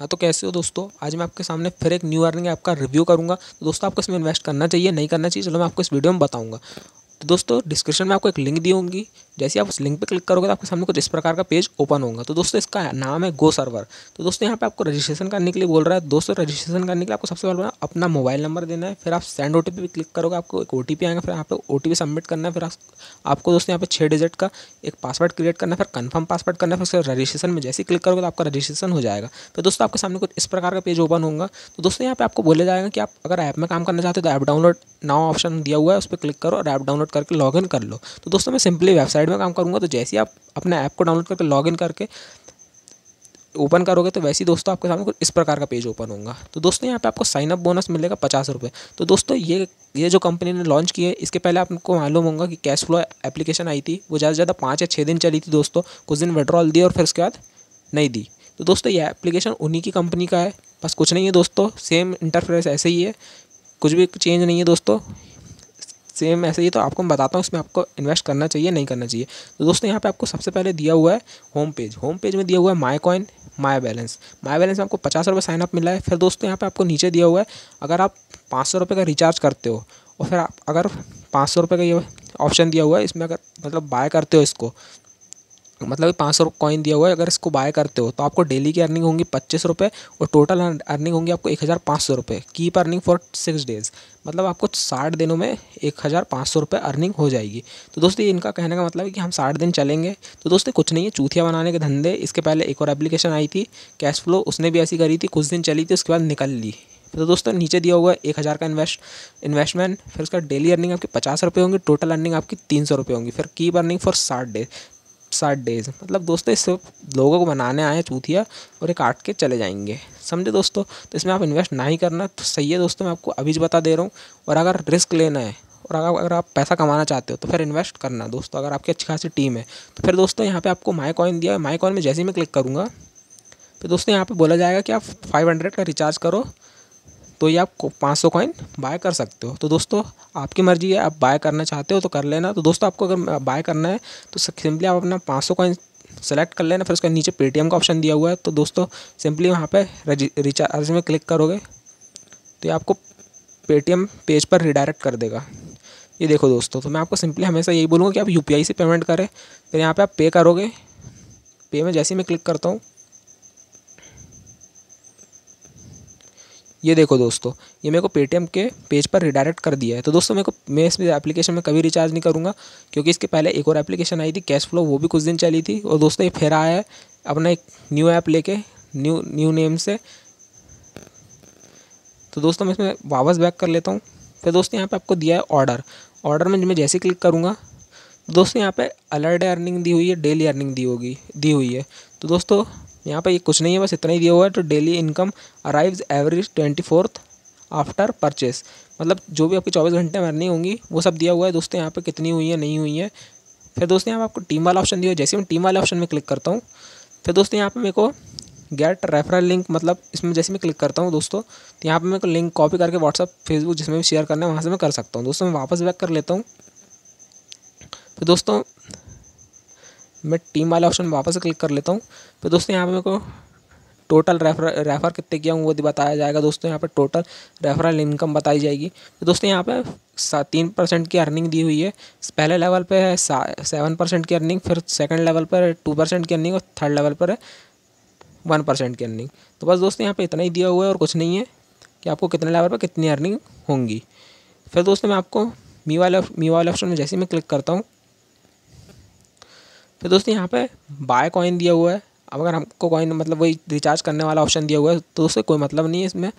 हाँ तो कैसे हो दोस्तों आज मैं आपके सामने फिर एक न्यू अर्निंग आपका रिव्यू करूँगा तो दोस्तों आपको इसमें इन्वेस्ट करना चाहिए नहीं करना चाहिए चलो मैं आपको इस वीडियो में बताऊँगा तो दोस्तों डिस्क्रिप्शन में आपको एक लिंक दी होंगी जैसे आप उस लिंक पर क्लिक करोगे तो आपके सामने कुछ इस प्रकार का पेज ओपन होगा तो दोस्तों इसका नाम है गो सर्वर तो दोस्तों यहाँ पर आपको रजिस्ट्रेशन करने के लिए बोल रहा है दोस्तों रजिस्ट्रेशन करने के लिए आपको सबसे पहले अपना मोबाइल नंबर देना है फिर आप सेंड ओ पे क्लिक करोगे आपको एक ओ आएगा फिर आप पर ओ सबमिट करना है फिर आपको दोस्तों यहाँ पर छः डिजिट का एक पासवर्ड क्रिएट करना है फिर कन्फर्म पासवर्ड करना है फिर रजिस्ट्रेशन में जैसे क्लिक करोगे तो आपका रजिस्ट्रेशन हो जाएगा फिर तो दोस्तों आपके सामने कुछ इस प्रकार का पेज ओपन होगा तो दोस्तों यहाँ पे आपको बोला जाएगा कि आप अगर ऐप में काम करना चाहते हो तो ऐप डाउनलोड नाउ ऑप्शन दिया हुआ है उस पर क्लिक करो और ऐप डाउनलोड करके लॉग कर लो तो दोस्तों मैं सिंपली वेबसाइट साइड में काम करूँगा तो जैसे ही आप अपना ऐप को डाउनलोड करके लॉग करके ओपन करोगे तो वैसे ही दोस्तों आपके सामने कुछ इस प्रकार का पेज ओपन होगा तो दोस्तों यहाँ पे आपको साइन अप बोनस मिलेगा पचास रुपये तो दोस्तों ये ये जो कंपनी ने लॉन्च की है इसके पहले आपको मालूम होगा कि कैश फ्लो एप्लीकेशन आई थी वो ज़्यादा से ज़्यादा पाँच या छः दिन चली थी दोस्तों कुछ दिन विड्रॉल दी और फिर उसके बाद नहीं दी तो दोस्तों ये एप्लीकेशन उन्हीं की कंपनी का है बस कुछ नहीं है दोस्तों सेम इंटरफेस ऐसे ही है कुछ भी चेंज नहीं है दोस्तों सेम ऐसे ही तो आपको मैं बताता हूँ इसमें आपको इन्वेस्ट करना चाहिए नहीं करना चाहिए तो दोस्तों यहाँ पे आपको सबसे पहले दिया हुआ है होम पेज होम पेज में दिया हुआ है my coin my balance my balance में आपको पचास रुपये साइन अप मिला है फिर दोस्तों यहाँ पर आपको नीचे दिया हुआ है अगर आप पाँच सौ रुपये का रिचार्ज करते हो और फिर आप अगर पाँच सौ रुपये का ये ऑप्शन दिया हुआ है इसमें अगर मतलब बाय करते हो इसको मतलब पाँच सौ कॉइन दिया हुआ है अगर इसको बाय करते हो तो आपको डेली की अर्निंग होंगी पच्चीस रुपये और टोटल अर्निंग होंगी आपको एक हज़ार पाँच सौ रुपये keep earning for six days मतलब आपको साठ दिनों में एक हज़ार पाँच सौ रुपये अर्निंग हो जाएगी तो दोस्तों इनका कहने का मतलब है कि हम साठ दिन चलेंगे तो दोस्तों कुछ नहीं है चूथिया बनाने के धंधे इसके पहले एक और एप्लीकेशन आई थी कैश फ्लो उसने भी ऐसी करी थी कुछ दिन चली थी उसके बाद निकल ली तो दोस्तों नीचे दिया हुआ है एक हज़ार का इन्वेस्ट इन्वेस्टमेंट फिर उसका डेली अर्निंग आपकी पचास रुपये होंगी टोटल अर्निंग आपकी तीन सौ रुपये होंगी फिर कीप अर्निंग फॉर साठ डेज साठ डेज़ मतलब दोस्तों इस लोगों को बनाने आए चूतिया और ये काट के चले जाएंगे समझे दोस्तों तो इसमें आप इन्वेस्ट नहीं करना तो सही है दोस्तों मैं आपको अभी बता दे रहा हूँ और अगर रिस्क लेना है और अगर अगर आप पैसा कमाना चाहते हो तो फिर इन्वेस्ट करना दोस्तों अगर आपकी अच्छी खासी टीम है तो फिर दोस्तों यहाँ पे आपको माई कॉइन दिया माई कॉइन में जैसे ही मैं क्लिक करूँगा तो दोस्तों यहाँ पे बोला जाएगा कि आप 500 का रिचार्ज करो तो ये आप पाँच सौ कॉइन बाय कर सकते हो तो दोस्तों आपकी मर्जी है आप बाय करना चाहते हो तो कर लेना तो दोस्तों आपको अगर बाय करना है तो सिंपली आप अपना पाँच सौ कॉइन सेलेक्ट कर लेना फिर उसके नीचे पेटीएम का ऑप्शन दिया हुआ है तो दोस्तों सिंपली वहाँ पर रिचार्ज में क्लिक करोगे तो ये आपको पेटीएम पेज पर रिडायरेक्ट कर देगा ये देखो दोस्तों तो मैं आपको सिंपली हमेशा यही बोलूँगा कि आप यू से पेमेंट करें फिर यहाँ पर आप पे करोगे पे में जैसे ही मैं क्लिक करता हूँ ये देखो दोस्तों ये मेरे को पेटीएम के पेज पर रिडायरेक्ट कर दिया है तो दोस्तों मेरे को मैं इस एप्लीकेशन में कभी रिचार्ज नहीं करूँगा क्योंकि इसके पहले एक और एप्लीकेशन आई थी कैश फ्लो वो भी कुछ दिन चली थी और दोस्तों ये फिर आया है अपना एक न्यू ऐप लेके न्यू न्यू नेम से तो दोस्तों मैं इसमें वापस बैक कर लेता हूँ फिर दोस्तों यहाँ पर आपको दिया है ऑर्डर ऑर्डर में मैं जैसे क्लिक करूँगा दोस्तों यहाँ पे अलर्ट अर्निंग दी हुई है डेली अर्निंग दी होगी दी हुई है तो दोस्तों यहाँ पर ये कुछ नहीं है बस इतना ही दिया हुआ है तो daily income arrives average twenty fourth after purchase मतलब जो भी आपकी चौबीस घंटे में अर्निंग होंगी वो सब दिया हुआ है दोस्तों यहाँ पर कितनी हुई है नहीं हुई है फिर दोस्तों यहाँ पर आपको टीम वाला ऑप्शन दिया जैसे मैं टीम वाले ऑप्शन में क्लिक करता हूँ फिर दोस्तों यहाँ पर मेरे को गेट रेफरल लिंक मतलब इसमें जैसे मैं क्लिक करता हूँ दोस्तों तो यहाँ पर मेरे को लिंक कॉपी करके व्हाट्सअप फेसबुक जिसमें भी शेयर करना है वहाँ से मैं कर सकता हूँ दोस्तों मैं वापस बैक कर लेता हूँ फिर दोस्तों मैं टीम वाले ऑप्शन वापस क्लिक कर लेता हूँ तो दोस्तों यहाँ पे मेरे को टोटल रेफर रेफ़र कितने किया हूँ वो बताया जाएगा दोस्तों यहाँ पे टोटल रेफरल इनकम बताई जाएगी तो दोस्तों यहाँ पे तीन परसेंट की अर्निंग दी हुई है पहले लेवल पे है सेवन परसेंट की अर्निंग फिर सेकंड लेवल पर टू परसेंट की अर्निंग और थर्ड लेवल पर वन परसेंट की अर्निंग तो बस दोस्तों यहाँ पर इतना ही दिया हुआ है और कुछ नहीं है कि आपको कितने लेवल पर कितनी अर्निंग होंगी फिर दोस्तों मैं आपको मी वाले मी वाले ऑप्शन में जैसे मैं क्लिक करता हूँ तो दोस्तों यहाँ पे बाय कॉइन दिया हुआ है अब अगर हमको कॉइन मतलब वही रिचार्ज करने वाला ऑप्शन दिया हुआ है तो उससे कोई मतलब नहीं है इसमें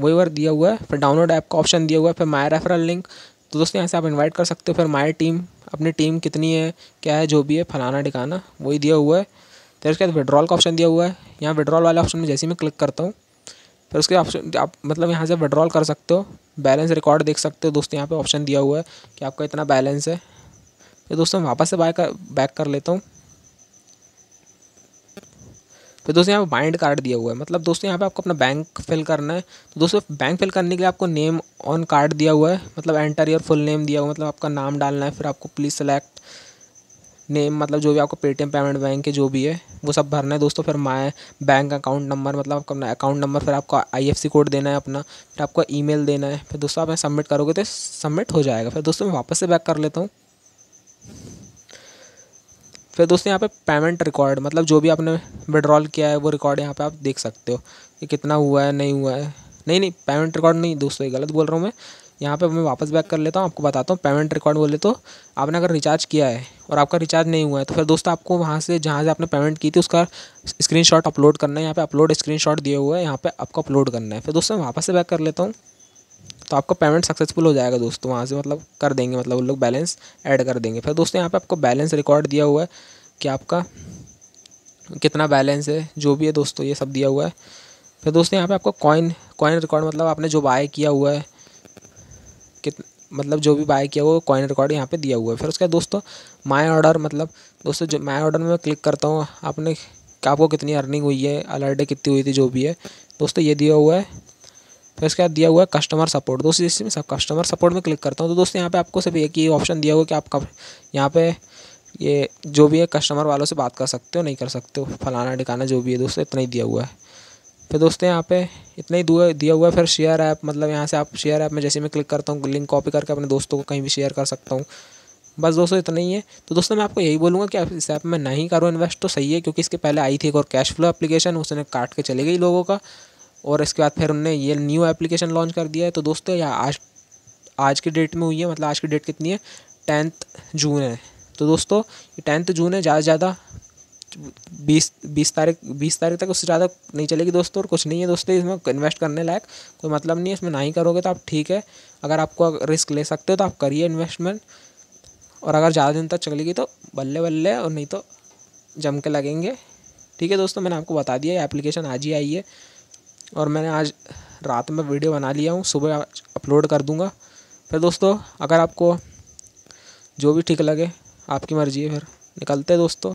वही वर्क दिया हुआ है फिर डाउनलोड ऐप का ऑप्शन दिया हुआ है फिर माई रेफरल लिंक तो दोस्तों यहाँ से आप इन्वाइट कर सकते हो फिर माई टीम अपनी टीम कितनी है क्या है जो भी है फलाना ठिकाना वही दिया हुआ है फिर उसके बाद विड्रॉल का ऑप्शन दिया हुआ है यहाँ विड्रॉल वाले ऑप्शन में जैसे ही मैं क्लिक करता हूँ फिर उसके ऑप्शन आप मतलब यहाँ से विड्रॉल कर सकते हो बैलेंस रिकॉर्ड देख सकते हो दोस्तों यहाँ पे ऑप्शन दिया हुआ है कि आपका इतना बैलेंस है फिर दोस्तों मैं वापस से बाय कर बैक कर लेता हूँ फिर दोस्तों यहाँ पर बाइंड कार्ड दिया हुआ है मतलब दोस्तों यहाँ पे आपको अपना बैंक फिल करना है तो दोस्तों बैंक फिल करने के लिए आपको नेम ऑन कार्ड दिया हुआ है मतलब एंटर ईयर फुल नेम दिया हुआ है मतलब आपका नाम डालना है फिर आपको प्लीज़ सेलेक्ट नेम मतलब जो भी आपको पेटीएम पेमेंट बैंक के जो भी है वो सब भरना है दोस्तों फिर माए बैंक अकाउंट नंबर मतलब आपका अपना अकाउंट नंबर फिर आपको आई कोड देना है अपना फिर आपको ई देना है फिर दोस्तों आप सबमिट करोगे तो सबमिट हो जाएगा फिर दोस्तों मैं वापस से बैक कर लेता हूँ फिर दोस्तों यहाँ पे पेमेंट रिकॉर्ड मतलब जो भी आपने विड्रॉल किया है वो रिकॉर्ड यहाँ पे आप देख सकते हो कि कितना हुआ है नहीं हुआ है नहीं नहीं पेमेंट रिकॉर्ड नहीं दोस्तों ये गलत बोल रहा हूँ मैं यहाँ पे मैं वापस बैक कर लेता हूँ आपको बताता हूँ पेमेंट रिकॉर्ड बोले तो आपने अगर रिचार्ज किया है और आपका रिचार्ज नहीं हुआ है तो फिर दोस्तों आपको वहाँ से जहाँ से आपने पेमेंट की थी उसका स्क्रीन अपलोड करना है यहाँ पर अपलोड स्क्रीन दिए हुआ है यहाँ पर आपको अपलोड करना है फिर दोस्तों मैं वापस से बैक कर लेता हूँ तो आपका पेमेंट सक्सेसफुल हो जाएगा दोस्तों तो वहाँ से मतलब कर देंगे मतलब उन लोग बैलेंस ऐड कर देंगे फिर दोस्तों यहाँ पे आपको बैलेंस रिकॉर्ड दिया हुआ है कि आपका कितना बैलेंस है जो भी है दोस्तों ये सब दिया हुआ है फिर दोस्तों यहाँ पे आपको कॉइन कॉइन रिकॉर्ड मतलब आपने जो बाय किया हुआ है कित मतलब जो भी बाय किया हुआ कॉइन रिकॉर्ड यहाँ पे दिया हुआ है फिर उसके बाद दोस्तों माई ऑर्डर मतलब दोस्तों जो माई ऑर्डर में क्लिक करता हूँ आपने आपको कितनी अर्निंग हुई है अलर्ट कितनी हुई थी जो भी है दोस्तों ये दिया हुआ है फिर तो इसके बाद दिया हुआ है कस्टमर सपोर्ट दोस्तों इसमें सब कस्टमर सपोर्ट में क्लिक करता हूँ तो दोस्तों यहाँ पे आपको सिर्फ एक ही ऑप्शन दिया हुआ कि आप कब यहाँ पे ये जो भी है कस्टमर वालों से बात कर सकते हो नहीं कर सकते हो फलाना ठिकाना जो भी है दोस्तों इतना ही दिया हुआ है फिर दोस्तों यहाँ पे इतना ही दिया हुआ है फिर शेयर ऐप मतलब यहाँ से आप शेयर ऐप में जैसे मैं क्लिक करता हूँ लिंक कॉपी करके अपने दोस्तों को कहीं भी शेयर कर सकता हूँ बस दोस्तों इतना ही है तो दोस्तों मैं आपको यही बोलूँगा कि आप इस ऐप में नहीं करो इन्वेस्ट तो सही है क्योंकि इसके पहले आई थी एक और कैश फ्लो एप्लीकेशन उसने काट के चले गई लोगों का और इसके बाद फिर उनने ये न्यू एप्लीकेशन लॉन्च कर दिया है तो दोस्तों यह आज आज की डेट में हुई है मतलब आज की डेट कितनी है टेंथ जून है तो दोस्तों ये टेंथ जून है ज़्यादा से ज़्यादा बीस बीस तारीख बीस तारीख तक उससे ज़्यादा नहीं चलेगी दोस्तों और कुछ नहीं है दोस्तों इसमें इन्वेस्ट करने लायक कोई मतलब नहीं है इसमें नहीं करोगे तो आप ठीक है अगर आपको रिस्क ले सकते हो तो आप करिए इन्वेस्टमेंट और अगर ज़्यादा दिन तक चलेगी तो बल्ले बल्ले और नहीं तो जम के लगेंगे ठीक है दोस्तों मैंने आपको बता दिया ये एप्लीकेशन आज ही आई है और मैंने आज रात में वीडियो बना लिया हूँ सुबह अपलोड कर दूँगा फिर दोस्तों अगर आपको जो भी ठीक लगे आपकी मर्ज़ी है फिर निकलते दोस्तों